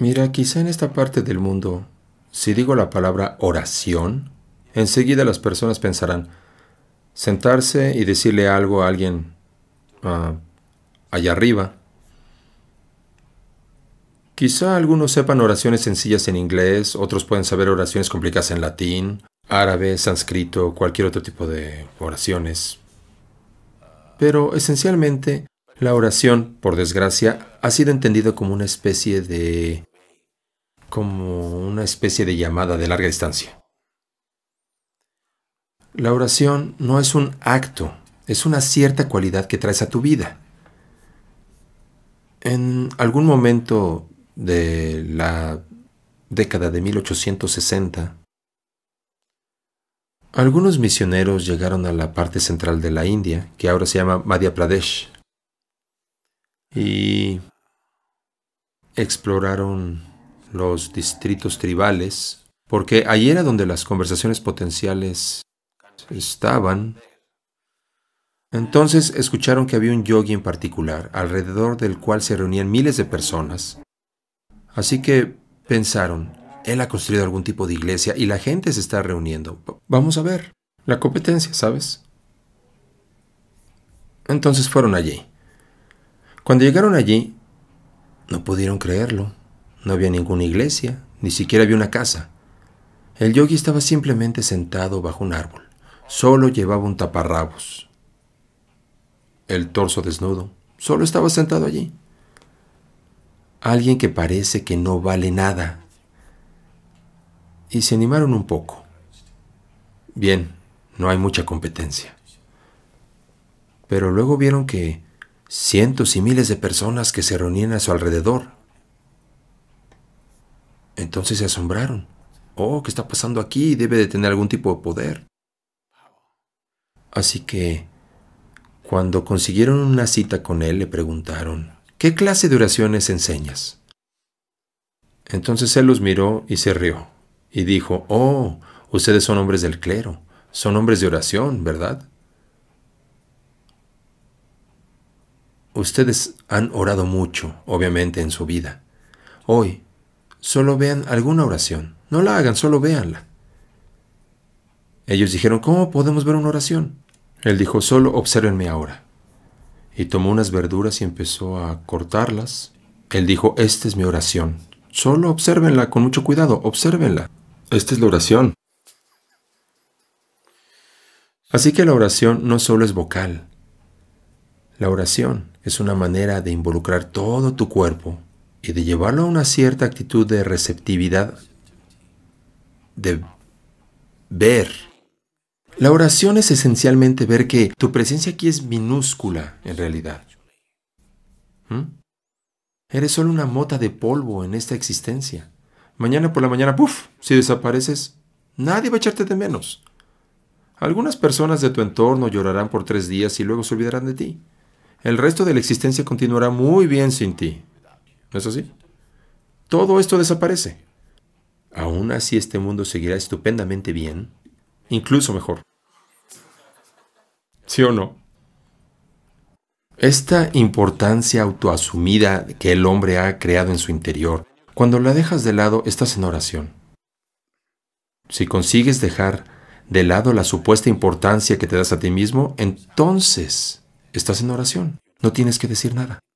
Mira, quizá en esta parte del mundo, si digo la palabra oración, enseguida las personas pensarán, sentarse y decirle algo a alguien ah, allá arriba. Quizá algunos sepan oraciones sencillas en inglés, otros pueden saber oraciones complicadas en latín, árabe, sánscrito, cualquier otro tipo de oraciones. Pero esencialmente, la oración, por desgracia, ha sido entendida como una especie de como una especie de llamada de larga distancia. La oración no es un acto, es una cierta cualidad que traes a tu vida. En algún momento de la década de 1860, algunos misioneros llegaron a la parte central de la India, que ahora se llama Madhya Pradesh, y exploraron los distritos tribales, porque ahí era donde las conversaciones potenciales estaban. Entonces escucharon que había un yogi en particular, alrededor del cual se reunían miles de personas. Así que pensaron, él ha construido algún tipo de iglesia y la gente se está reuniendo. Vamos a ver, la competencia, ¿sabes? Entonces fueron allí. Cuando llegaron allí, no pudieron creerlo. No había ninguna iglesia, ni siquiera había una casa. El yogi estaba simplemente sentado bajo un árbol. Solo llevaba un taparrabos. El torso desnudo. Solo estaba sentado allí. Alguien que parece que no vale nada. Y se animaron un poco. Bien, no hay mucha competencia. Pero luego vieron que cientos y miles de personas que se reunían a su alrededor entonces se asombraron. Oh, ¿qué está pasando aquí? Debe de tener algún tipo de poder. Así que, cuando consiguieron una cita con él, le preguntaron, ¿qué clase de oraciones enseñas? Entonces él los miró y se rió, y dijo, Oh, ustedes son hombres del clero, son hombres de oración, ¿verdad? Ustedes han orado mucho, obviamente, en su vida. Hoy Solo vean alguna oración. No la hagan, solo véanla. Ellos dijeron, ¿cómo podemos ver una oración? Él dijo, solo observenme ahora. Y tomó unas verduras y empezó a cortarlas. Él dijo, esta es mi oración. Solo observenla con mucho cuidado, observenla. Esta es la oración. Así que la oración no solo es vocal. La oración es una manera de involucrar todo tu cuerpo y de llevarlo a una cierta actitud de receptividad, de ver. La oración es esencialmente ver que tu presencia aquí es minúscula en realidad. ¿Mm? Eres solo una mota de polvo en esta existencia. Mañana por la mañana, ¡puf! Si desapareces, nadie va a echarte de menos. Algunas personas de tu entorno llorarán por tres días y luego se olvidarán de ti. El resto de la existencia continuará muy bien sin ti. ¿No es así? Todo esto desaparece. Aún así este mundo seguirá estupendamente bien, incluso mejor. ¿Sí o no? Esta importancia autoasumida que el hombre ha creado en su interior, cuando la dejas de lado estás en oración. Si consigues dejar de lado la supuesta importancia que te das a ti mismo, entonces estás en oración, no tienes que decir nada.